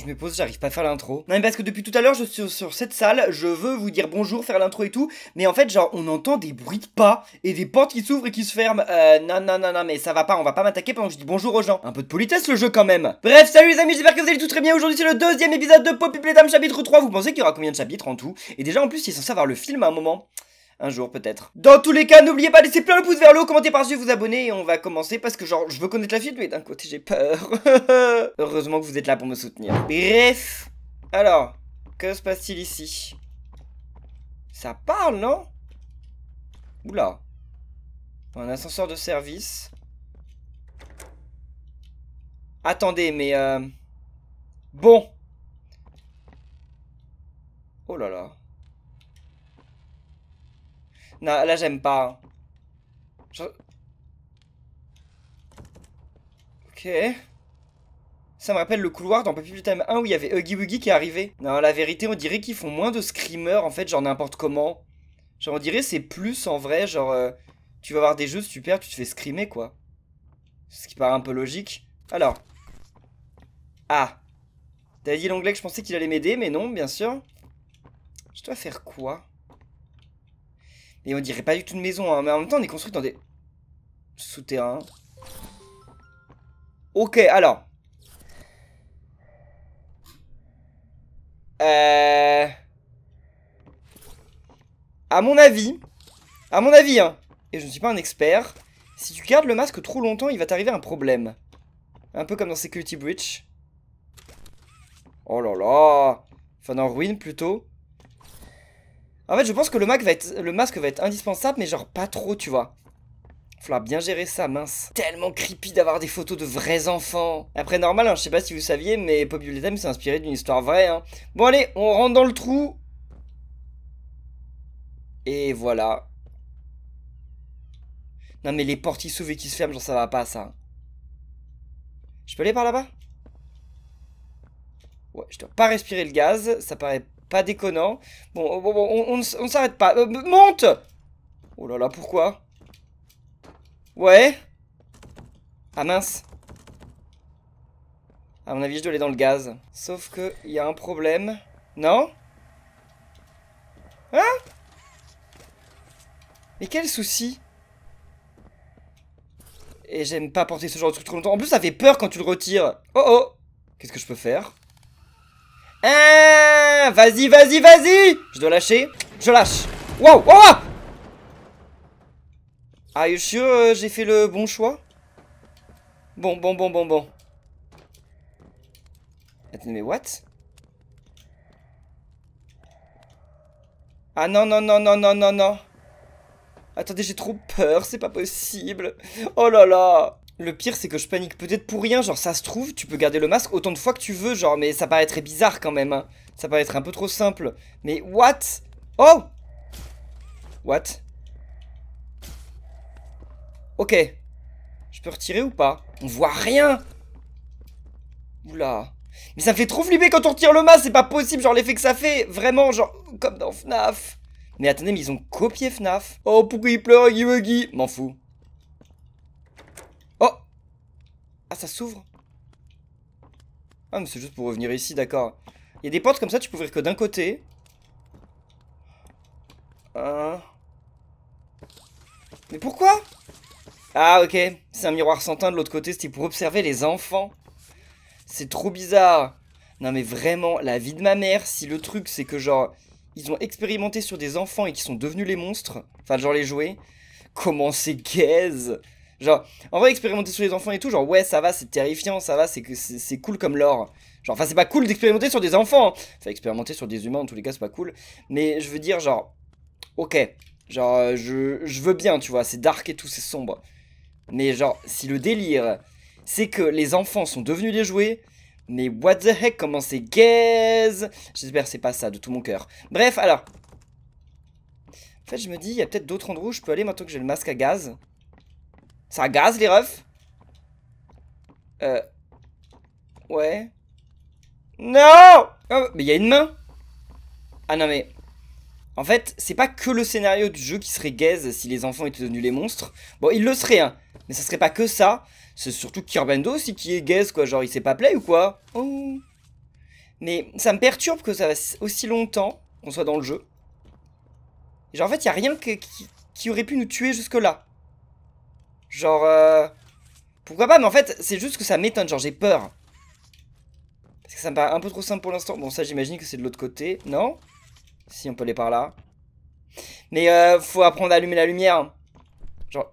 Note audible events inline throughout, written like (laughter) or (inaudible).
je me pose, j'arrive pas à faire l'intro. Non mais parce que depuis tout à l'heure, je suis sur cette salle, je veux vous dire bonjour, faire l'intro et tout, mais en fait, genre, on entend des bruits de pas et des portes qui s'ouvrent et qui se ferment. Euh, non, non, non, non, mais ça va pas, on va pas m'attaquer pendant que je dis bonjour aux gens. Un peu de politesse le jeu quand même. Bref, salut les amis, j'espère que vous allez tout très bien. Aujourd'hui, c'est le deuxième épisode de Poppy Playtime chapitre 3. Vous pensez qu'il y aura combien de chapitres en tout Et déjà, en plus, il est censé avoir le film à un moment un jour peut-être. Dans tous les cas, n'oubliez pas de laisser plein le pouce vers le haut, commenter par dessus, vous abonner et on va commencer parce que genre je veux connaître la suite mais d'un côté j'ai peur. (laughs) Heureusement que vous êtes là pour me soutenir. Bref, alors, que se passe-t-il ici Ça parle, non Oula. Un ascenseur de service. Attendez, mais... Euh... Bon. Oh là là. Non, là, j'aime pas. Hein. Ok. Ça me rappelle le couloir dans Puppy Time 1 où il y avait Huggy Wuggy qui est arrivé. Non, la vérité, on dirait qu'ils font moins de screamers, en fait, genre n'importe comment. Genre, on dirait c'est plus en vrai, genre... Euh, tu vas avoir des jeux, super, tu te fais screamer, quoi. Ce qui paraît un peu logique. Alors. Ah. T'as dit l'anglais que je pensais qu'il allait m'aider, mais non, bien sûr. Je dois faire quoi et on dirait pas du tout une maison, hein. mais en même temps on est construit dans des souterrains. Ok, alors. Euh... À mon avis, à mon avis, hein, et je ne suis pas un expert, si tu gardes le masque trop longtemps, il va t'arriver un problème. Un peu comme dans Security Breach. Oh là là Enfin, dans Ruin, plutôt. En fait, je pense que le, masque va être indispensable, mais genre pas trop, tu vois. Faudra bien gérer ça, mince. Tellement creepy d'avoir des photos de vrais enfants. Après, normal, hein, je sais pas si vous saviez, mais Pobuletem s'est inspiré d'une histoire vraie. Hein. Bon, allez, on rentre dans le trou. Et voilà. Non, mais les portes ils s'ouvrent et qui se ferment, genre ça va pas, ça. Je peux aller par là-bas Ouais, je dois pas respirer le gaz. Ça paraît pas déconnant. Bon, oh, on, s'arrête pas. Euh, monte Oh là là, pourquoi Ouais Ah mince À mon avis, je dois aller dans le gaz. Sauf que, il y a un problème. Non Hein Mais quel souci Et j'aime pas porter ce genre de truc trop longtemps. En plus, ça fait peur quand tu le retires. Oh oh Qu'est-ce que je peux faire ah Vas-y, vas-y, vas-y Je dois lâcher. Je lâche. Wow, wow, Are you sure j'ai fait le bon choix Bon, bon, bon, bon, bon. Attendez mais what Ah non, non, non, non, non, non, non. Attendez, j'ai trop peur, c'est pas possible. Oh là là le pire, c'est que je panique peut-être pour rien, genre ça se trouve, tu peux garder le masque autant de fois que tu veux, genre, mais ça paraîtrait bizarre quand même. Hein. Ça paraîtrait un peu trop simple. Mais what Oh What Ok. Je peux retirer ou pas On voit rien Oula. Mais ça me fait trop flipper quand on retire le masque, c'est pas possible, genre l'effet que ça fait. Vraiment, genre, comme dans FNAF. Mais attendez, mais ils ont copié FNAF. Oh, pourquoi il pleure, Guy M'en fous. Ah, ça s'ouvre Ah, mais c'est juste pour revenir ici, d'accord. Il y a des portes comme ça, tu peux ouvrir que d'un côté. Hein Mais pourquoi Ah, ok. C'est un miroir sans de l'autre côté, c'était pour observer les enfants. C'est trop bizarre. Non mais vraiment, la vie de ma mère, si le truc c'est que genre, ils ont expérimenté sur des enfants et qui sont devenus les monstres, enfin genre les jouets, comment c'est gaze Genre, en vrai, expérimenter sur les enfants et tout, genre, ouais, ça va, c'est terrifiant, ça va, c'est c'est cool comme l'or. Genre, enfin, c'est pas cool d'expérimenter sur des enfants. Hein. Enfin, expérimenter sur des humains, en tous les cas, c'est pas cool. Mais je veux dire, genre, ok. Genre, euh, je, je veux bien, tu vois, c'est dark et tout, c'est sombre. Mais genre, si le délire, c'est que les enfants sont devenus des jouets, mais what the heck, comment c'est gaze J'espère c'est pas ça, de tout mon cœur. Bref, alors. En fait, je me dis, il y a peut-être d'autres endroits où je peux aller maintenant que j'ai le masque à gaz. Ça gaz les refs Euh... Ouais... Non ah, Mais il y a une main Ah non mais... En fait, c'est pas que le scénario du jeu qui serait gaze si les enfants étaient devenus les monstres. Bon, il le serait, hein. Mais ça serait pas que ça. C'est surtout Kirbendo aussi qui est gaze, quoi. Genre, il sait pas play ou quoi oh. Mais ça me perturbe que ça va aussi longtemps qu'on soit dans le jeu. Genre, en fait, y a rien qui aurait pu nous tuer jusque-là. Genre, euh, pourquoi pas, mais en fait, c'est juste que ça m'étonne, genre j'ai peur. Parce que ça me paraît un peu trop simple pour l'instant. Bon, ça j'imagine que c'est de l'autre côté, non Si, on peut aller par là. Mais euh, faut apprendre à allumer la lumière. Genre...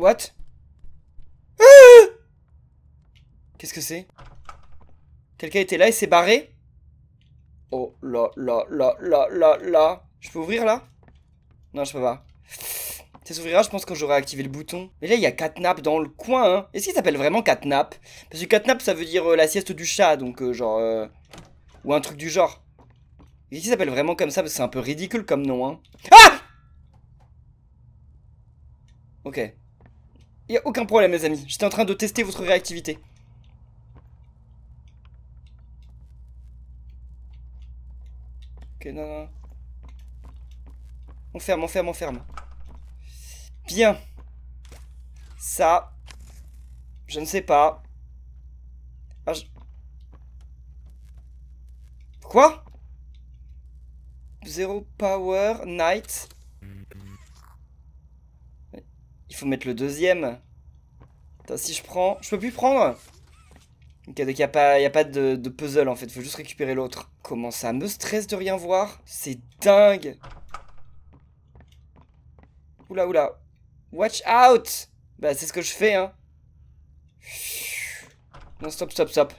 What ah Qu'est-ce que c'est Quelqu'un était là et s'est barré Oh là là là là là là je peux ouvrir là Non, je peux pas. Ça s'ouvrira, je pense, quand j'aurai activé le bouton. Mais là, il y a Catnap dans le coin, hein. Est-ce qu'il s'appelle vraiment Catnap Parce que Catnap, ça veut dire euh, la sieste du chat, donc euh, genre... Euh, ou un truc du genre. Est-ce qu'il s'appelle vraiment comme ça Parce que c'est un peu ridicule comme nom, hein. Ah Ok. Il y a aucun problème, les amis. J'étais en train de tester votre réactivité. Ok, non, non. On ferme, on ferme, on ferme. Bien. Ça. Je ne sais pas. Ah, Quoi Zero power, night. Il faut mettre le deuxième. Attends, si je prends... Je peux plus prendre Ok, il n'y a pas, a pas de, de puzzle en fait. Faut juste récupérer l'autre. Comment ça me stresse de rien voir C'est dingue Oula, oula. Watch out Bah, c'est ce que je fais, hein. Non, stop, stop, stop.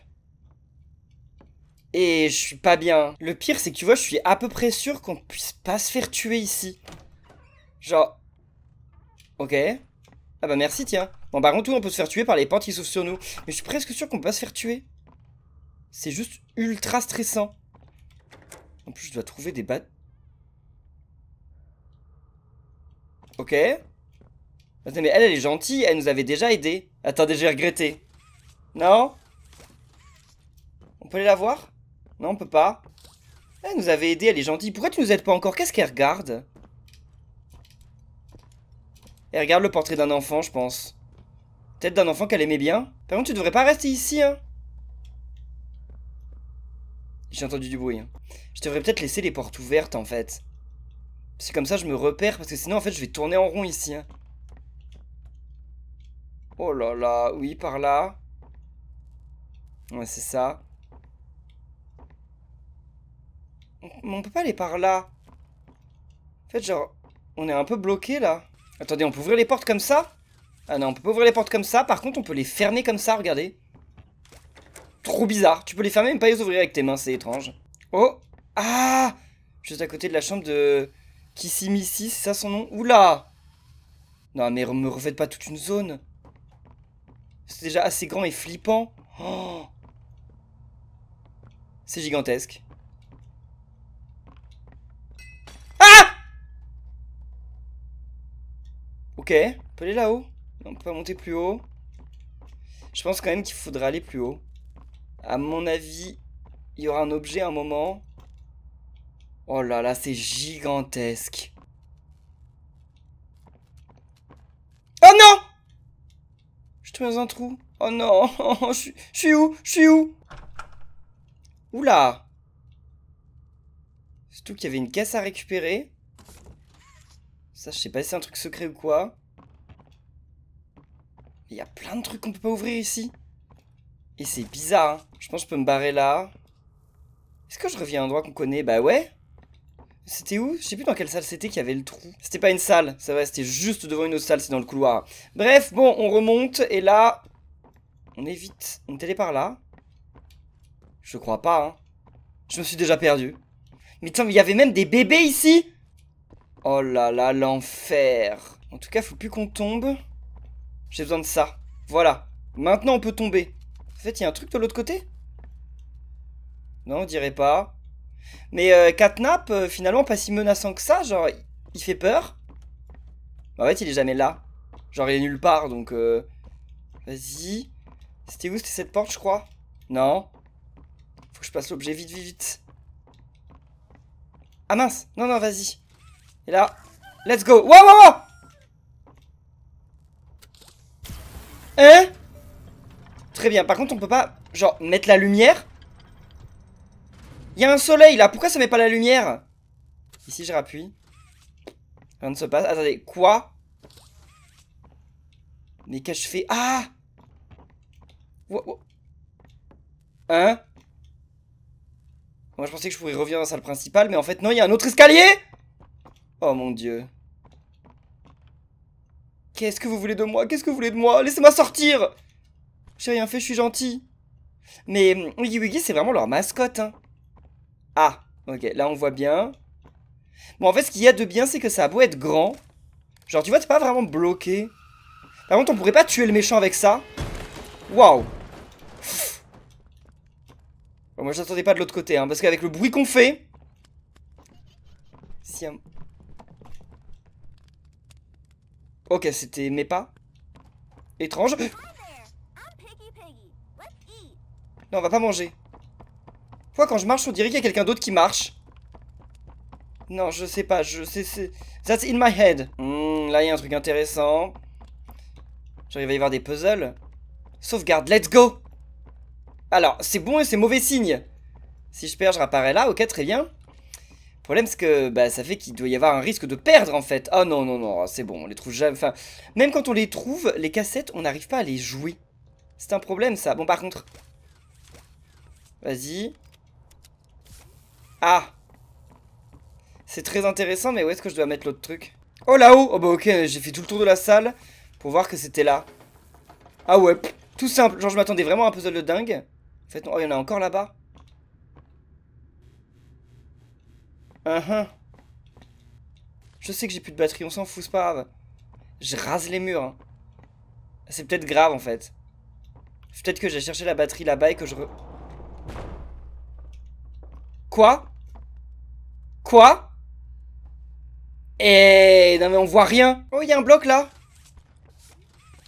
Et je suis pas bien. Le pire, c'est que tu vois, je suis à peu près sûr qu'on puisse pas se faire tuer ici. Genre... Ok. Ah bah merci, tiens. Bon, par tout on peut se faire tuer par les pentes qui s'ouvrent sur nous. Mais je suis presque sûr qu'on peut pas se faire tuer. C'est juste ultra stressant. En plus, je dois trouver des battes. Ok. mais elle, elle est gentille, elle nous avait déjà aidé. Attendez, j'ai regretté. Non On peut aller la voir Non, on peut pas. Elle nous avait aidé, elle est gentille. Pourquoi tu nous aides pas encore Qu'est-ce qu'elle regarde Elle regarde le portrait d'un enfant, je pense. Peut-être d'un enfant qu'elle aimait bien. Par contre, tu devrais pas rester ici, hein J'ai entendu du bruit. Hein. Je devrais peut-être laisser les portes ouvertes, en fait. C'est comme ça je me repère, parce que sinon en fait je vais tourner en rond ici. Hein. Oh là là, oui par là. Ouais c'est ça. Mais on peut pas aller par là. En fait genre, on est un peu bloqué là. Attendez, on peut ouvrir les portes comme ça Ah non, on peut pas ouvrir les portes comme ça. Par contre, on peut les fermer comme ça, regardez. Trop bizarre. Tu peux les fermer, mais pas les ouvrir avec tes mains, c'est étrange. Oh Ah Juste à côté de la chambre de... Kissimissi, c'est ça son nom Oula Non mais me refaites pas toute une zone. C'est déjà assez grand et flippant. Oh c'est gigantesque. Ah Ok, on peut aller là-haut. On peut pas monter plus haut. Je pense quand même qu'il faudra aller plus haut. À mon avis, il y aura un objet à un moment. Oh là là, c'est gigantesque. Oh non Je te un trou. Oh non, (laughs) je suis où Je suis où Oula Surtout qu'il y avait une caisse à récupérer. Ça, je sais pas si c'est un truc secret ou quoi. Il y a plein de trucs qu'on peut pas ouvrir ici. Et c'est bizarre. Hein. Je pense que je peux me barrer là. Est-ce que je reviens à un endroit qu'on connaît Bah ouais c'était où Je sais plus dans quelle salle c'était qu'il y avait le trou. C'était pas une salle, ça va, c'était juste devant une autre salle, c'est dans le couloir. Bref, bon, on remonte, et là... On évite. On est par là. Je crois pas, hein. Je me suis déjà perdu. Mais tiens, mais il y avait même des bébés ici Oh là là, l'enfer En tout cas, faut plus qu'on tombe. J'ai besoin de ça. Voilà. Maintenant, on peut tomber. En fait, il y a un truc de l'autre côté Non, on dirait pas. Mais euh, Catnap, euh, finalement, pas si menaçant que ça. Genre, il fait peur. en fait, il est jamais là. Genre, il est nulle part, donc... Euh, vas-y. C'était où C'était cette porte, je crois Non. Faut que je passe l'objet vite, vite, vite. Ah mince Non, non, vas-y. Et là... Let's go Wow, wow, wow Hein Très bien. Par contre, on peut pas, genre, mettre la lumière il y a un soleil là, pourquoi ça met pas la lumière Ici je rappuie. Rien ne se passe. Attendez, quoi Mais qu'est-ce que je fais Ah Hein Moi je pensais que je pourrais revenir dans la salle principale, mais en fait non, il un autre escalier Oh mon dieu. Qu'est-ce que vous voulez de moi Qu'est-ce que vous voulez de moi Laissez-moi sortir J'ai rien fait, je suis gentil. Mais hum, Wiggy Wiggy, c'est vraiment leur mascotte, hein. Ah, ok, là on voit bien. Bon, en fait, ce qu'il y a de bien, c'est que ça a beau être grand. Genre, tu vois, t'es pas vraiment bloqué. Par contre, on pourrait pas tuer le méchant avec ça. Waouh. Bon, moi, j'attendais pas de l'autre côté, hein, parce qu'avec le bruit qu'on fait... Si Ok, c'était mes pas. Étrange. Non, on va pas manger. Pourquoi quand je marche, on dirait qu'il y a quelqu'un d'autre qui marche Non, je sais pas, je sais... That's in my head. Hmm, là, il y a un truc intéressant. J'arrive à y voir des puzzles. Sauvegarde, let's go Alors, c'est bon et c'est mauvais signe. Si je perds, je réapparais là, ok, très bien. Le problème, c'est que bah, ça fait qu'il doit y avoir un risque de perdre, en fait. oh, non, non, non, c'est bon, on les trouve jamais... Enfin, même quand on les trouve, les cassettes, on n'arrive pas à les jouer. C'est un problème, ça. Bon, par contre... Vas-y. Ah C'est très intéressant, mais où est-ce que je dois mettre l'autre truc Oh, là-haut Oh bah ok, j'ai fait tout le tour de la salle pour voir que c'était là. Ah ouais, tout simple. Genre, je m'attendais vraiment à un puzzle de dingue. En fait, Oh, il y en a encore là-bas. Uh-huh. Je sais que j'ai plus de batterie, on s'en fout, c'est pas grave. Je rase les murs. Hein. C'est peut-être grave, en fait. Peut-être que j'ai cherché la batterie là-bas et que je... Re... Quoi Quoi Eh, non mais on voit rien. Oh, il y a un bloc là.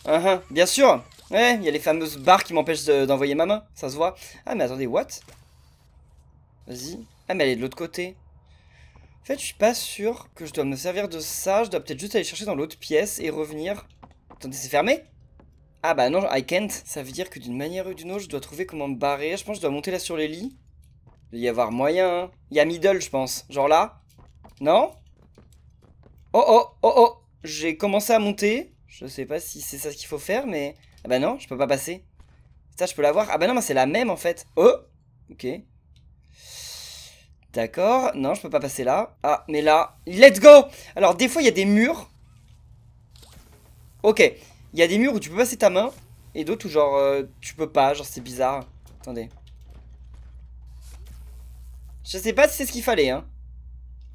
Uh bien sûr. Ouais, il y a les fameuses barres qui m'empêchent d'envoyer ma main, ça se voit. Ah mais attendez, what Vas-y. Ah mais elle est de l'autre côté. En fait, je suis pas sûr que je dois me servir de ça. Je dois peut-être juste aller chercher dans l'autre pièce et revenir. Attendez, c'est fermé Ah bah non, I can't. Ça veut dire que d'une manière ou d'une autre, je dois trouver comment me barrer. Je pense que je dois monter là sur les lits. Il y avoir moyen. Hein. Il y a middle, je pense. Genre là. Non Oh, oh, oh, oh J'ai commencé à monter. Je sais pas si c'est ça ce qu'il faut faire, mais... Ah bah non, je peux pas passer. Ça, je peux l'avoir. Ah bah non, mais c'est la même, en fait. Oh Ok. D'accord. Non, je peux pas passer là. Ah, mais là... Let's go Alors, des fois, il y a des murs. Ok. Il y a des murs où tu peux passer ta main. Et d'autres où, genre, euh, tu peux pas. Genre, c'est bizarre. Attendez. Je sais pas si c'est ce qu'il fallait, hein.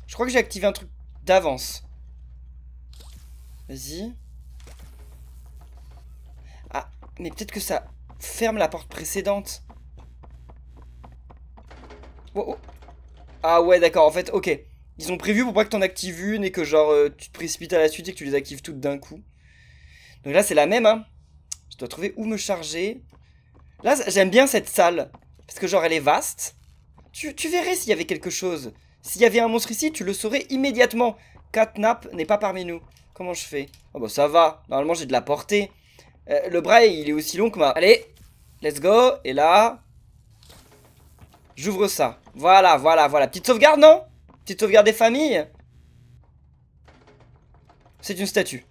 Je crois que j'ai activé un truc d'avance. Vas-y. Ah, mais peut-être que ça ferme la porte précédente. Oh, oh. Ah ouais, d'accord, en fait, ok. Ils ont prévu pour pas que t'en actives une et que genre euh, tu te précipites à la suite et que tu les actives toutes d'un coup. Donc là, c'est la même, hein. Je dois trouver où me charger. Là, j'aime bien cette salle. Parce que genre, elle est vaste. Tu, verrais s'il y avait quelque chose. S'il y avait un monstre ici, tu le saurais immédiatement. Catnap n'est pas parmi nous. Comment je fais Oh bah ça va, normalement j'ai de la portée. Euh, le bras, il est aussi long que ma... Allez, let's go, et là... J'ouvre ça. Voilà, voilà, voilà. Petite sauvegarde, non Petite sauvegarde des familles C'est une statue.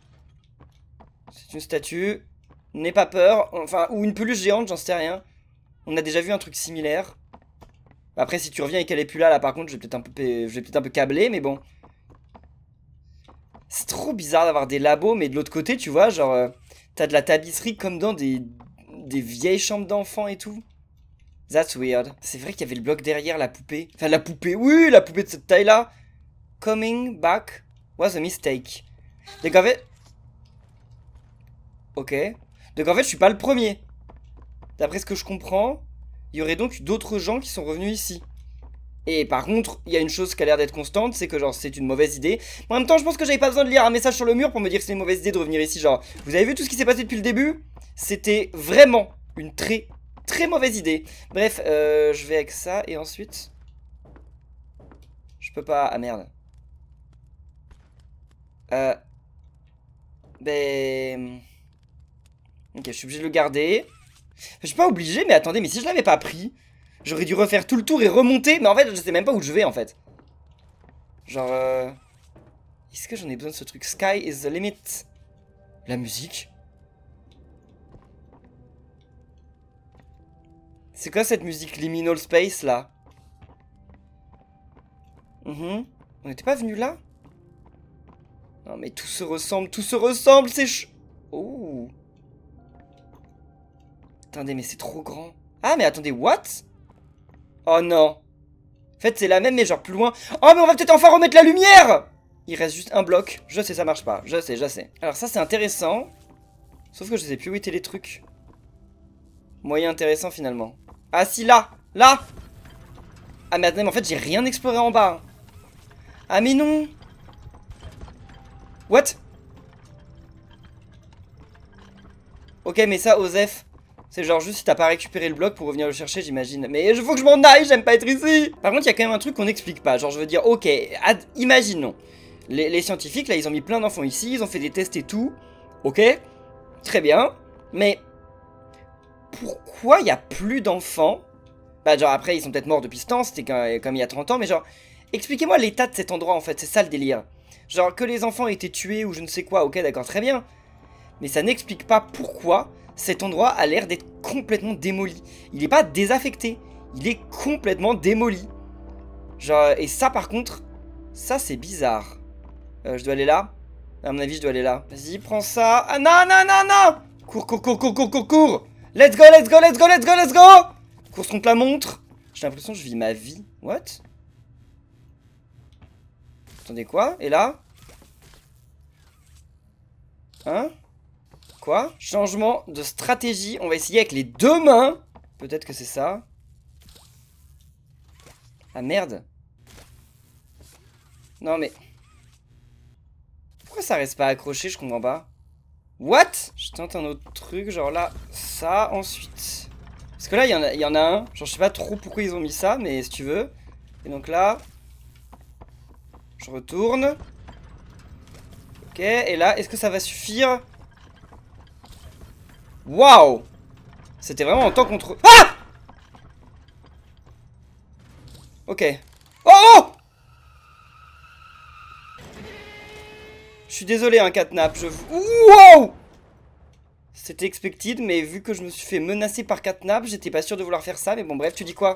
C'est une statue. N'aie pas peur. Enfin, ou une peluche géante, j'en sais rien. On a déjà vu un truc similaire. Après, si tu reviens et qu'elle est plus là, là par contre, je vais peut-être un peu, je peut-être un peu câbler, mais bon. C'est trop bizarre d'avoir des labos, mais de l'autre côté, tu vois, genre, euh, t'as de la tapisserie comme dans des, des vieilles chambres d'enfants et tout. That's weird. C'est vrai qu'il y avait le bloc derrière la poupée. Enfin, la poupée, oui, la poupée de cette taille-là. Coming back was a mistake. Donc en fait... Ok. Donc en fait, je suis pas le premier. D'après ce que je comprends, il y aurait donc d'autres gens qui sont revenus ici. Et par contre, il y a une chose qui a l'air d'être constante, c'est que genre c'est une mauvaise idée. En même temps, je pense que j'avais pas besoin de lire un message sur le mur pour me dire que c'est une mauvaise idée de revenir ici. Genre, vous avez vu tout ce qui s'est passé depuis le début C'était vraiment une très très mauvaise idée. Bref, euh, je vais avec ça et ensuite... Je peux pas... Ah merde. Euh... Ben... Ok, je suis obligé de le garder. Je suis pas obligé, mais attendez, mais si je l'avais pas pris, j'aurais dû refaire tout le tour et remonter. Mais en fait, je sais même pas où je vais, en fait. Genre, euh, Est-ce que j'en ai besoin de ce truc Sky is the limit. La musique C'est quoi cette musique Liminal Space, là mm-hmm. On était pas venu là Non, mais tout se ressemble, tout se ressemble, c'est ch... Oh Attendez, mais c'est trop grand. Ah, mais attendez, what Oh non. En fait, c'est la même, mais genre plus loin. Oh, mais on va peut-être enfin remettre la lumière Il reste juste un bloc. Je sais, ça marche pas. Je sais, je sais. Alors ça, c'est intéressant. Sauf que je sais plus où étaient les trucs. Moyen intéressant, finalement. Ah si, là Là Ah mais attendez, mais en fait, j'ai rien exploré en bas. Hein. Ah mais non What Ok, mais ça, Osef, genre juste si t'as pas récupéré le bloc pour revenir le chercher, j'imagine. Mais je faut que je m'en aille, j'aime pas être ici Par contre, il y a quand même un truc qu'on n'explique pas. Genre, je veux dire, ok, imaginons. Les, scientifiques, là, ils ont mis plein d'enfants ici, ils ont fait des tests et tout. Ok, très bien. Mais pourquoi il y a plus d'enfants Bah, genre, après, ils sont peut-être morts depuis ce temps, c'était comme il y a 30 ans, mais genre, expliquez-moi l'état de cet endroit en fait, c'est ça le délire. Genre, que les enfants étaient tués ou je ne sais quoi, ok, d'accord, très bien. Mais ça n'explique pas pourquoi cet endroit a l'air d'être complètement démoli. Il n'est pas désaffecté, il est complètement démoli. Genre, et ça par contre, ça c'est bizarre. Euh, je dois aller là À mon avis, je dois aller là. Vas-y, prends ça. Ah non, non, non, non Cours, cours, cours, cours, cours, cours, Let's go, let's go, let's go, let's go, let's go Course contre la montre J'ai l'impression que je vis ma vie. What Attendez, quoi Et là Hein Changement de stratégie. On va essayer avec les deux mains. Peut-être que c'est ça. Ah merde. Non mais... Pourquoi ça reste pas accroché Je comprends pas. What Je tente un autre truc, genre là, ça, ensuite. Parce que là, il y, en a, y en a un. Genre, je sais pas trop pourquoi ils ont mis ça, mais si tu veux. Et donc là... Je retourne. Ok, et là, est-ce que ça va suffire Waouh C'était vraiment en temps contre... Ah Ok. Oh, oh Je suis désolé, un hein, catnap. Je... Wow C'était expected, mais vu que je me suis fait menacer par catnap, j'étais pas sûr de vouloir faire ça. Mais bon, bref, tu dis quoi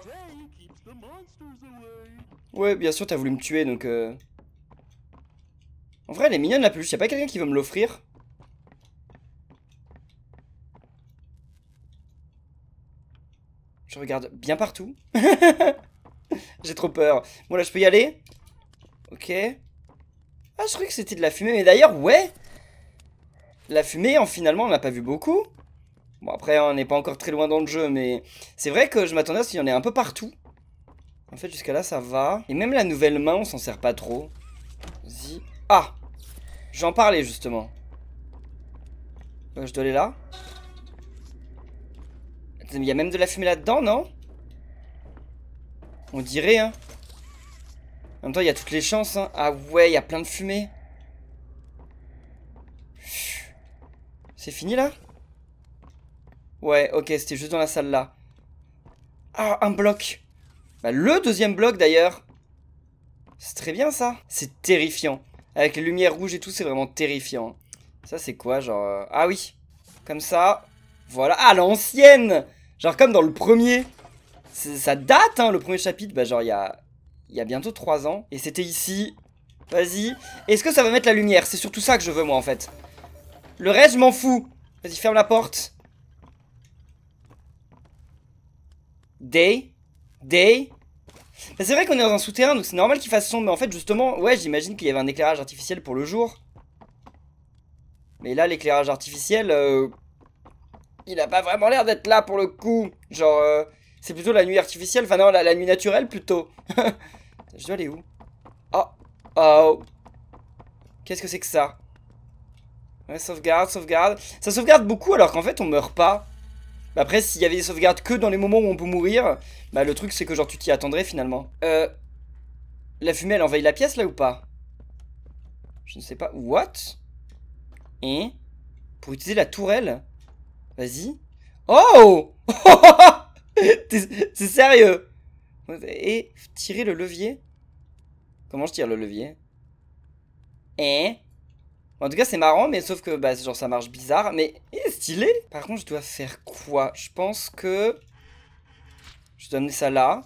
Ouais, bien sûr, t'as voulu me tuer, donc... Euh... En vrai, elle est mignonne, la peluche. Y'a pas quelqu'un qui veut me l'offrir Je regarde bien partout. (laughs) J'ai trop peur. Bon, là, je peux y aller Ok. Ah, je croyais que c'était de la fumée. Mais d'ailleurs, ouais La fumée, en, finalement, on n'a pas vu beaucoup. Bon, après, on n'est pas encore très loin dans le jeu, mais... C'est vrai que je m'attendais à ce qu'il y en ait un peu partout. En fait, jusqu'à là, ça va. Et même la nouvelle main, on s'en sert pas trop. Vas-y. Ah J'en parlais, justement. Euh, je dois aller là il y a même de la fumée là-dedans, non On dirait, hein. En même temps, il y a toutes les chances, hein. Ah ouais, il y a plein de fumée. C'est fini, là Ouais, ok, c'était juste dans la salle, là. Ah, un bloc bah, Le deuxième bloc, d'ailleurs C'est très bien, ça C'est terrifiant. Avec les lumières rouges et tout, c'est vraiment terrifiant. Ça, c'est quoi, genre... Euh, ah oui Comme ça. Voilà. Ah, l'ancienne Genre comme dans le premier, ça date hein, le premier chapitre, bah genre il y a, y a bientôt 3 ans, et c'était ici, vas-y. Est-ce que ça va mettre la lumière C'est surtout ça que je veux moi en fait. Le reste je m'en fous. Vas-y ferme la porte. Day, day. Bah, c'est vrai qu'on est dans un souterrain donc c'est normal qu'il fasse son... mais en fait justement, ouais j'imagine qu'il y avait un éclairage artificiel pour le jour. Mais là l'éclairage artificiel... Euh, il a pas vraiment l'air d'être là pour le coup. Genre, euh, c'est plutôt la nuit artificielle, enfin non, la, nuit naturelle plutôt. (laughs) je dois aller où Oh, oh. Qu'est-ce que c'est que ça Ouais, sauvegarde, sauvegarde. Ça sauvegarde beaucoup alors qu'en fait on meurt pas. Bah, après, s'il y avait des sauvegardes que dans les moments où on peut mourir, bah le truc c'est que genre tu t'y attendrais finalement. Euh... La fumée elle envahit la pièce là ou pas Je ne sais pas. What Hein Pour utiliser la tourelle Vas-y. Oh C'est (laughs) sérieux Et tirer le levier Comment je tire le levier Eh En tout cas, c'est marrant, mais sauf que bah, genre, ça marche bizarre. Mais est stylé Par contre, je dois faire quoi Je pense que... Je dois amener ça là.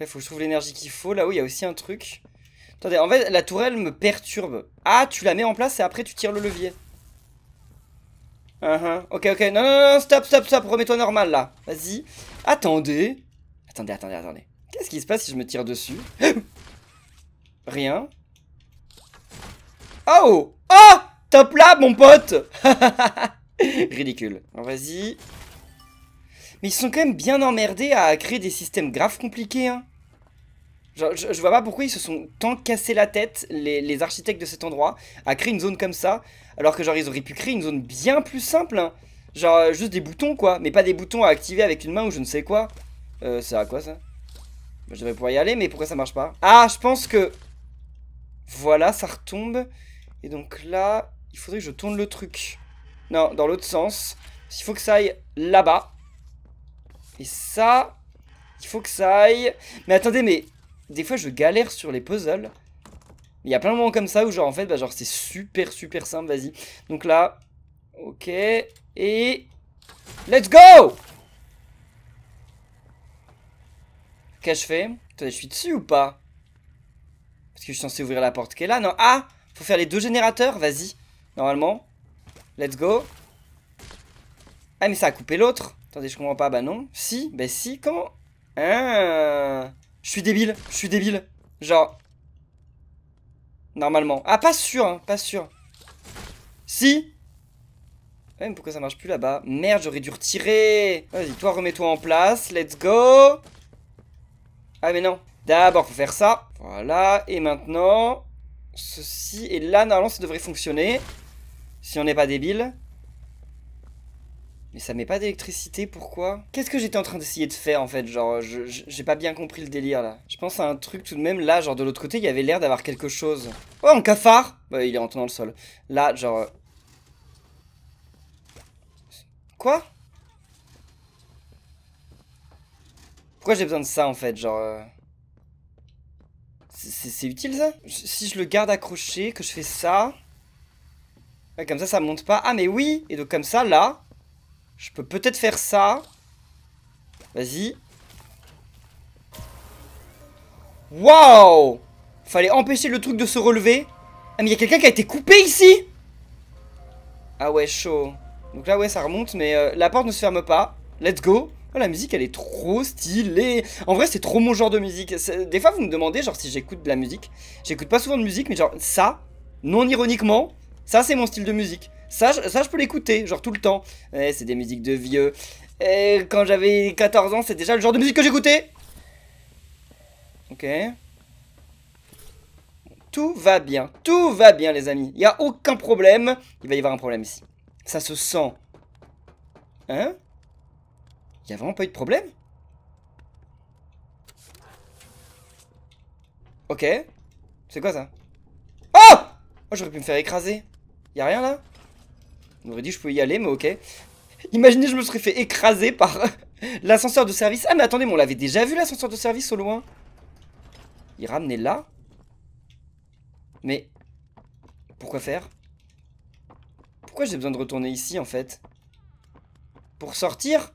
Il faut que je trouve l'énergie qu'il faut. Là où il y a aussi un truc. Attendez, en fait, la tourelle me perturbe. Ah, tu la mets en place et après tu tires le levier. Uh -huh. Ok, ok. Non, non, non, stop, stop, stop. Remets-toi normal, là. Vas-y. Attendez. Attendez, attendez, attendez. Qu'est-ce qui se passe si je me tire dessus (gasps) Rien. Oh Oh Top là, mon pote (laughs) Ridicule. Vas-y. Mais ils sont quand même bien emmerdés à créer des systèmes grave compliqués, hein. je, vois pas pourquoi ils se sont tant cassés la tête, les architectes de cet endroit, à créer une zone comme ça, alors que genre ils auraient pu créer une zone bien plus simple. Hein. Genre euh, juste des boutons quoi. Mais pas des boutons à activer avec une main ou je ne sais quoi. Euh, c'est à quoi ça bah, Je devrais pouvoir y aller mais pourquoi ça marche pas Ah je pense que... Voilà ça retombe. Et donc là il faudrait que je tourne le truc. Non dans l'autre sens. Il faut que ça aille là-bas. Et ça... Il faut que ça aille... Mais attendez mais... Des fois je galère sur les puzzles. Il y a plein de moments comme ça où genre en fait, bah, genre c'est super super simple, vas-y. Donc là, ok, et let's go Qu'est-ce que je fais je suis dessus ou pas Parce que je suis censé ouvrir la porte qui est là, non Ah Faut faire les deux générateurs, vas-y, normalement. Let's go. Ah mais ça a coupé l'autre. Attendez, je comprends pas, bah non. Si, bah si, comment Hein Je suis débile, je suis débile. Genre, Normalement. Ah, pas sûr, hein, pas sûr. Si eh, mais pourquoi ça marche plus là-bas Merde, j'aurais dû retirer Vas-y, toi, remets-toi en place. Let's go Ah, mais non. D'abord, faut faire ça. Voilà, et maintenant... Ceci, et là, normalement, ça devrait fonctionner. Si on n'est pas débile mais ça met pas d'électricité, pourquoi Qu'est-ce que j'étais en train d'essayer de faire en fait Genre, j'ai pas bien compris le délire là. Je pense à un truc tout de même là, genre de l'autre côté, il y avait l'air d'avoir quelque chose. Oh, un cafard Bah, il est en dans le sol. Là, genre. Euh, quoi Pourquoi j'ai besoin de ça en fait Genre. Euh, c'est utile ça Si je le garde accroché, que je fais ça. Ouais, comme ça, ça monte pas. Ah, mais oui Et donc, comme ça, là, je peux peut-être faire ça. Vas-y. Waouh Fallait empêcher le truc de se relever. Ah mais il y a quelqu'un qui a été coupé ici Ah ouais, chaud. Donc là, ouais, ça remonte, mais euh, la porte ne se ferme pas. Let's go. Oh, la musique, elle est trop stylée. En vrai, c'est trop mon genre de musique. Des fois, vous me demandez, genre, si j'écoute de la musique. J'écoute pas souvent de musique, mais genre, ça, non ironiquement, ça, c'est mon style de musique. Ça, je peux l'écouter, genre tout le temps. Eh, c'est des musiques de vieux. Et eh, quand j'avais 14 ans, c'est déjà le genre de musique que j'écoutais. Ok. Tout va bien, tout va bien les amis. Il n'y a aucun problème. Il va y avoir un problème ici. Ça se sent. Hein Il vraiment pas eu de problème Ok. C'est quoi ça Oh Oh j'aurais pu me faire écraser. Y'a a rien là on m'aurait dit je peux y aller, mais ok. Imaginez, je me serais fait écraser par (laughs) l'ascenseur de service. Ah, mais attendez, mais on l'avait déjà vu l'ascenseur de service au loin. Il ramenait là. Mais pourquoi faire Pourquoi j'ai besoin de retourner ici en fait Pour sortir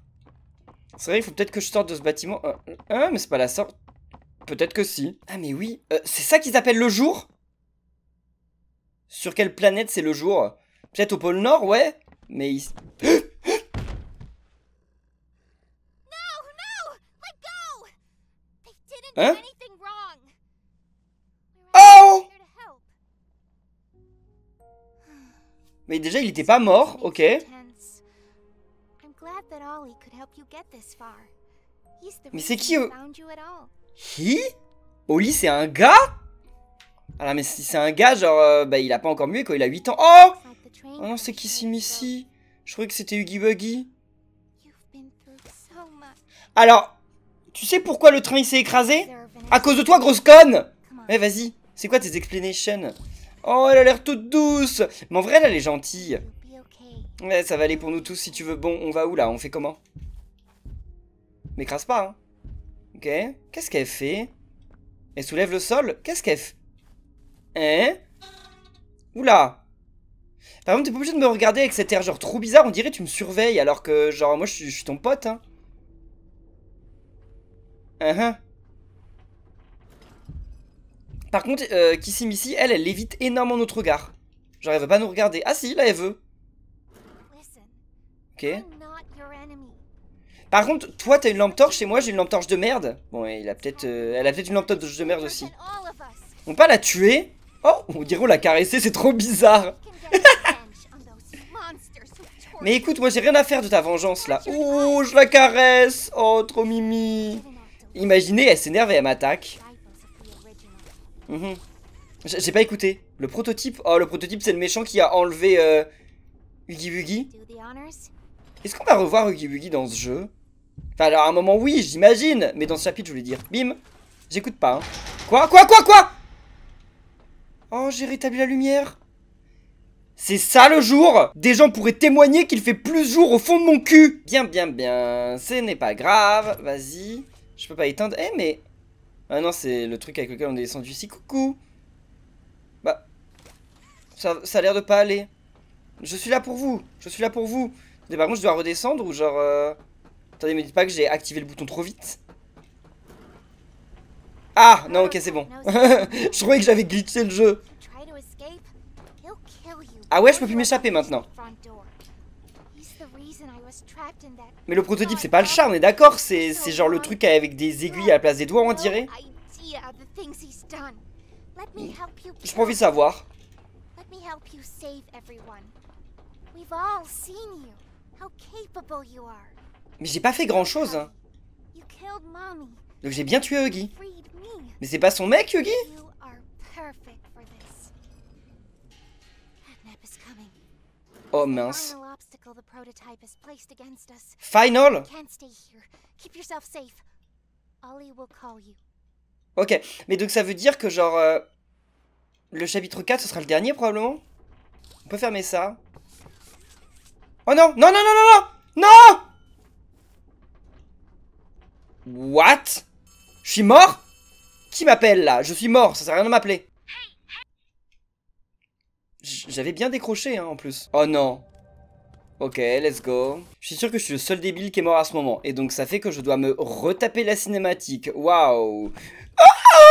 C'est vrai, il faut peut-être que je sorte de ce bâtiment. Ah, mais c'est pas la sorte. Peut-être que si. Ah mais oui, c'est ça qu'ils appellent le jour Sur quelle planète c'est le jour Peut-être au pôle Nord, ouais, mais il. Hein, hein oh, oh Mais déjà, il était pas mort, ok. Mais c'est qui euh, Qui Oli, c'est un gars Ah là, mais si c'est un gars, genre, euh, bah, il a pas encore mué quand il a 8 ans. Oh Oh, non c'est qui ici Je croyais que c'était Huggy Buggy. Alors, tu sais pourquoi le train il s'est écrasé À cause de toi, grosse conne Eh, vas-y, c'est quoi tes explanations Oh, elle a l'air toute douce Mais en vrai, elle est gentille. Ouais, eh, ça va aller pour nous tous si tu veux. Bon, on va où, là On fait comment M'écrase pas, hein. Ok. Qu'est-ce qu'elle fait Elle soulève le sol Qu'est-ce qu'elle fait Hein Oula par contre t'es pas obligé de me regarder avec cette air genre trop bizarre, on dirait tu me surveilles alors que genre moi je, suis ton pote hein. Uh-huh. Par contre, Kissim euh, Kissimissi, elle, elle évite énormément notre regard. Genre elle veut pas nous regarder. Ah si, là elle veut. Ok. Par contre, toi t'as une lampe torche et moi j'ai une lampe torche de merde. Bon, il a peut-être, euh, elle a peut-être une lampe torche de merde aussi. On peut pas la tuer Oh, on dirait on l'a caressée, c'est trop bizarre. Mais écoute, moi j'ai rien à faire de ta vengeance là. Ouh, je la caresse. Oh, trop mimi. Imaginez, elle s'énerve et elle m'attaque. Mhm. J'ai pas écouté. Le prototype. Oh, le prototype, c'est le méchant qui a enlevé euh, Est-ce qu'on va revoir Ugi dans ce jeu Enfin, alors à un moment, oui, j'imagine. Mais dans ce chapitre, je voulais dire. Bim. J'écoute pas. Hein. Quoi Quoi Quoi Quoi Oh, j'ai rétabli la lumière. C'est ça le jour Des gens pourraient témoigner qu'il fait plus jour au fond de mon cul Bien, bien, bien, ce n'est pas grave, vas-y. Je peux pas éteindre, eh mais... Ah non, c'est le truc avec lequel on est descendu ici, coucou Bah... Ça, a l'air de pas aller. Je suis là pour vous, je suis là pour vous. Mais par contre, je dois redescendre ou genre... Euh. Attendez, me dites pas que j'ai activé le bouton trop vite. Ah Non, ok, c'est bon. (laughs) je croyais que j'avais glitché le jeu. Ah ouais, je peux plus m'échapper maintenant. Mais le prototype, c'est pas le chat, on est d'accord C'est genre le truc avec des aiguilles à la place des doigts, on dirait Je profite de savoir. Mais j'ai pas fait grand-chose. Hein. Donc j'ai bien tué Huggy. Mais c'est pas son mec, Huggy Oh mince. Final Ok, mais donc ça veut dire que genre... Euh, le chapitre 4, ce sera le dernier probablement On peut fermer ça. Oh non Non, non, non, non, non Non What Je suis mort Qui m'appelle là Je suis mort, ça sert à rien de m'appeler. J'avais bien décroché, hein, en plus. Oh non. Ok, let's go. Je suis sûr que je suis le seul débile qui est mort à ce moment. Et donc, ça fait que je dois me retaper la cinématique. Waouh. Ah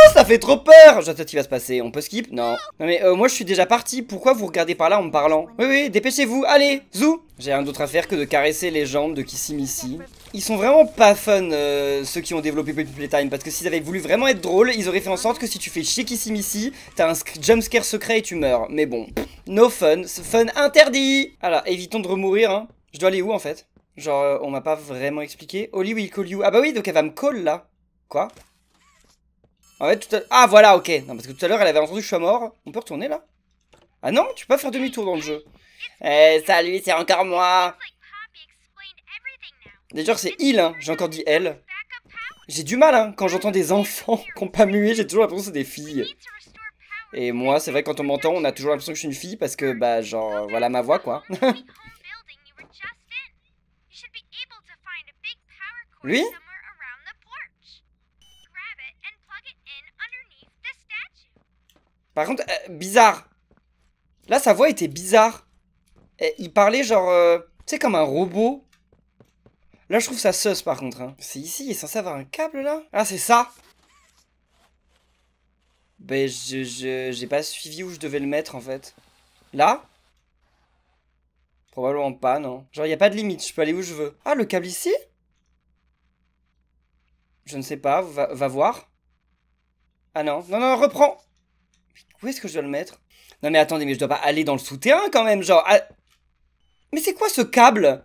Oh, ça fait trop peur J'attends qui va se passer, on peut skip Non. Non mais euh, moi je suis déjà parti, pourquoi vous regardez par là en me parlant Oui oui, dépêchez-vous, allez, zou J'ai rien d'autre à faire que de caresser les jambes de Kissimissi. Ils sont vraiment pas fun euh, ceux qui ont développé Baby Playtime parce que s'ils avaient voulu vraiment être drôles, ils auraient fait en sorte que si tu fais chier Kissimissi, t'as un jumpscare secret et tu meurs. Mais bon, no fun, fun interdit Alors, évitons de remourir, hein. Je dois aller où en fait Genre, euh, on m'a pas vraiment expliqué. Holly, will call you. Ah bah oui, donc elle va me call là. Quoi ah, ah, voilà, ok. Non, parce que tout à l'heure, elle avait entendu je suis mort. On peut retourner, là Ah non, tu peux pas faire demi-tour dans le jeu. Eh, salut, c'est encore moi. Déjà c'est il, hein. J'ai encore dit elle. J'ai du mal, hein. Quand j'entends des enfants (laughs) qui pas mué, j'ai toujours l'impression que c'est des filles. Et moi, c'est vrai, quand on m'entend, on a toujours l'impression que je suis une fille parce que, bah, genre, voilà ma voix, quoi. (laughs) Lui Par contre, euh, bizarre. Là, sa voix était bizarre. il parlait genre... Euh, tu sais, comme un robot. Là, je trouve ça sus, par contre. Hein. C'est ici, il est censé avoir un câble, là Ah, c'est ça Ben, je... J'ai pas suivi où je devais le mettre, en fait. Là Probablement pas, non. Genre, y a pas de limite, je peux aller où je veux. Ah, le câble ici Je ne sais pas, va voir. Ah non, non, non, reprends où est-ce que je dois le mettre Non mais attendez, mais je dois pas aller dans le souterrain quand même, genre... Ah, mais c'est quoi ce câble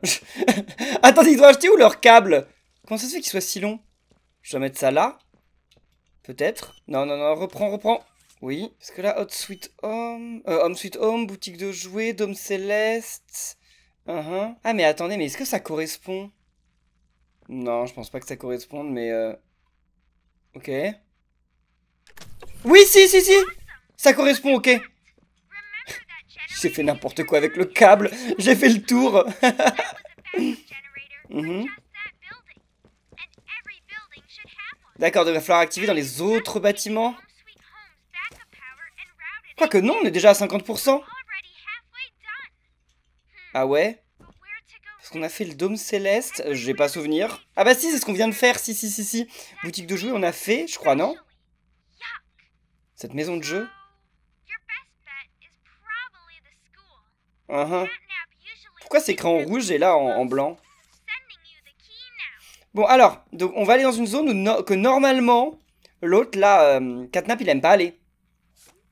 (laughs) Attendez, ils doivent acheter où leur câble Comment ça se fait qu'il soit si long Je dois mettre ça là Peut-être Non, non, non, reprends, reprends Oui, parce que là, Hot Sweet Home... Euh, home Sweet Home, boutique de jouets, Dôme Céleste... Uh-huh. Ah mais attendez, mais est-ce que ça correspond Non, je pense pas que ça corresponde, mais... Euh, ok... Oui, si, si, si ça correspond, ok J'ai fait n'importe quoi avec le câble. J'ai fait le tour. (laughs) Mhm. D'accord, il va falloir activer dans les autres bâtiments. que non, on est déjà à 50%. Ah ouais Est-ce qu'on a fait le dôme céleste, euh, j'ai pas souvenir. Ah bah si, c'est ce qu'on vient de faire, si, si, si, si. Boutique de jouets, on a fait, je crois, non Cette maison de jeu Uh-huh. Pourquoi c'est écran en rouge et là en, blanc Bon alors, donc on va aller dans une zone que normalement, l'autre là, euh, Catnap il aime pas aller.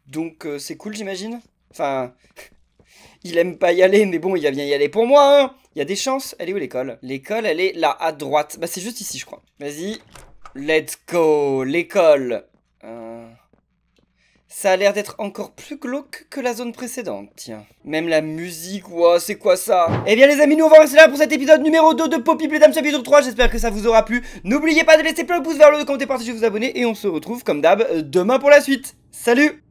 Donc euh, c'est cool j'imagine. Enfin, (laughs) il aime pas y aller mais bon il va bien y aller pour moi hein Il y a des chances. Elle est où l'école L'école elle est là à droite. Bah c'est juste ici je crois. Vas-y, let's go, l'école ça a l'air d'être encore plus glauque que la zone précédente, tiens. Même la musique, ouah, c'est quoi ça Eh bien les amis, nous on va rester là pour cet épisode numéro 2 de Poppy Playtime chapitre 3, j'espère que ça vous aura plu. N'oubliez pas de laisser plein de pouces vers le haut, de commenter, partager, vous abonner, et on se retrouve comme d'hab demain pour la suite. Salut